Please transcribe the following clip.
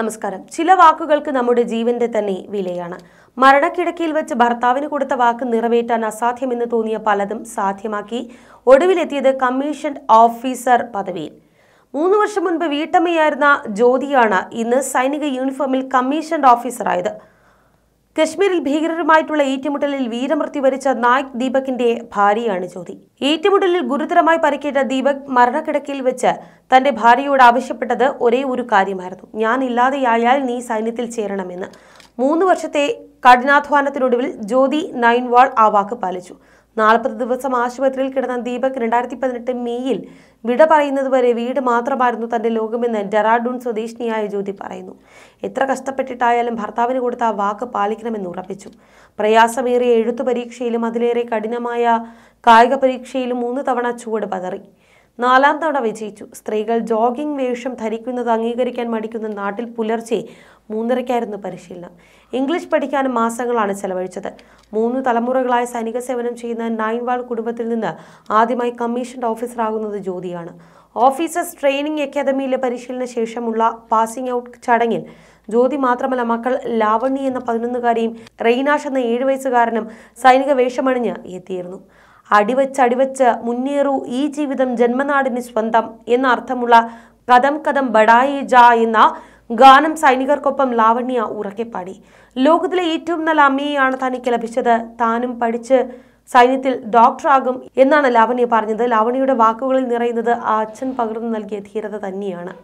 നമസ്കാരം ചില വാക്കുകൾക്ക് നമ്മുടെ ജീവന്റെ തന്നെ വിലയാണ് മരണക്കിടക്കിയിൽ വെച്ച് ഭർത്താവിന് കൊടുത്ത വാക്ക് നിറവേറ്റാൻ അസാധ്യമെന്ന് തോന്നിയ പലതും സാധ്യമാക്കി ഒടുവിലെത്തിയത് കമ്മീഷൻ ഓഫീസർ പദവിയിൽ മൂന്ന് വർഷം മുൻപ് വീട്ടമ്മയായിരുന്ന ജ്യോതിയാണ് ഇന്ന് സൈനിക യൂണിഫോമിൽ കമ്മീഷൻഡ് ഓഫീസറായത് കശ്മീരിൽ ഭീകരരുമായിട്ടുള്ള ഏറ്റുമുട്ടലിൽ വീരമൃത്യു വരിച്ച നായിക് ദീപകിന്റെ ഭാര്യയാണ് ചോദി ഏറ്റുമുട്ടലിൽ ഗുരുതരമായി പരിക്കേറ്റ ദീപക് മരണക്കിടക്കിൽ വെച്ച് തന്റെ ഭാര്യയോട് ആവശ്യപ്പെട്ടത് ഒരേ ഒരു കാര്യമായിരുന്നു ഞാൻ ഇല്ലാതെയായാൽ നീ സൈന്യത്തിൽ ചേരണമെന്ന് മൂന്ന് വർഷത്തെ കഠിനാധ്വാനത്തിനൊടുവിൽ ജ്യോതി നൈൻവാൾ ആ വാക്ക് പാലിച്ചു നാൽപ്പത് ദിവസം ആശുപത്രിയിൽ കിടന്ന ദീപക് രണ്ടായിരത്തി പതിനെട്ട് മെയ്യിൽ വിട പറയുന്നതുവരെ വീട് മാത്രമായിരുന്നു തന്റെ ലോകമെന്ന് ഡെറാഡൂൺ സ്വദേശിനിയായ ജ്യോതി പറയുന്നു എത്ര കഷ്ടപ്പെട്ടിട്ടായാലും ഭർത്താവിന് കൊടുത്ത ആ വാക്ക് പാലിക്കണമെന്ന് ഉറപ്പിച്ചു പ്രയാസമേറിയ എഴുത്തു പരീക്ഷയിലും അതിലേറെ കഠിനമായ കായിക പരീക്ഷയിലും മൂന്ന് തവണ ചുവട് പതറി നാലാം തവണ വിജയിച്ചു സ്ത്രീകൾ ജോഗിംഗ് വേഷം ധരിക്കുന്നത് അംഗീകരിക്കാൻ മടിക്കുന്ന നാട്ടിൽ പുലർച്ചെ മൂന്നരയ്ക്കായിരുന്നു പരിശീലനം ഇംഗ്ലീഷ് പഠിക്കാനും മാസങ്ങളാണ് ചെലവഴിച്ചത് മൂന്ന് തലമുറകളായി സൈനിക സേവനം ചെയ്യുന്ന നൈൻവാൾ കുടുംബത്തിൽ നിന്ന് ആദ്യമായി കമ്മീഷൻഡ് ഓഫീസറാകുന്നത് ജ്യോതിയാണ് ഓഫീസേഴ്സ് ട്രെയിനിങ് അക്കാദമിയിലെ പരിശീലന ശേഷമുള്ള പാസിംഗ് ഔട്ട് ചടങ്ങിൽ ജ്യോതി മാത്രമല്ല മക്കൾ ലാവണ്ണി എന്ന പതിനൊന്നുകാരിയും റെയ്നാഷ് എന്ന ഏഴ് വയസ്സുകാരനും സൈനിക വേഷമണിഞ്ഞ് എത്തിയിരുന്നു അടിവച്ചടിവച്ച് മുന്നേറൂ ഈ ജീവിതം ജന്മനാടിന് സ്വന്തം എന്ന അർത്ഥമുള്ള കഥം കഥം ബഡായി ജാ എന്ന ഗാനം സൈനികർക്കൊപ്പം ലാവണ്യ ഉറക്കെ പാടി ലോകത്തിലെ ഏറ്റവും നല്ല അമ്മയെയാണ് തനിക്ക് ലഭിച്ചത് താനും പഠിച്ച് സൈന്യത്തിൽ ഡോക്ടറാകും എന്നാണ് ലാവണ്യ പറഞ്ഞത് ലാവണിയുടെ വാക്കുകളിൽ നിറയുന്നത് ആ അച്ഛൻ പകർന്നു നൽകിയ ധീരത തന്നെയാണ്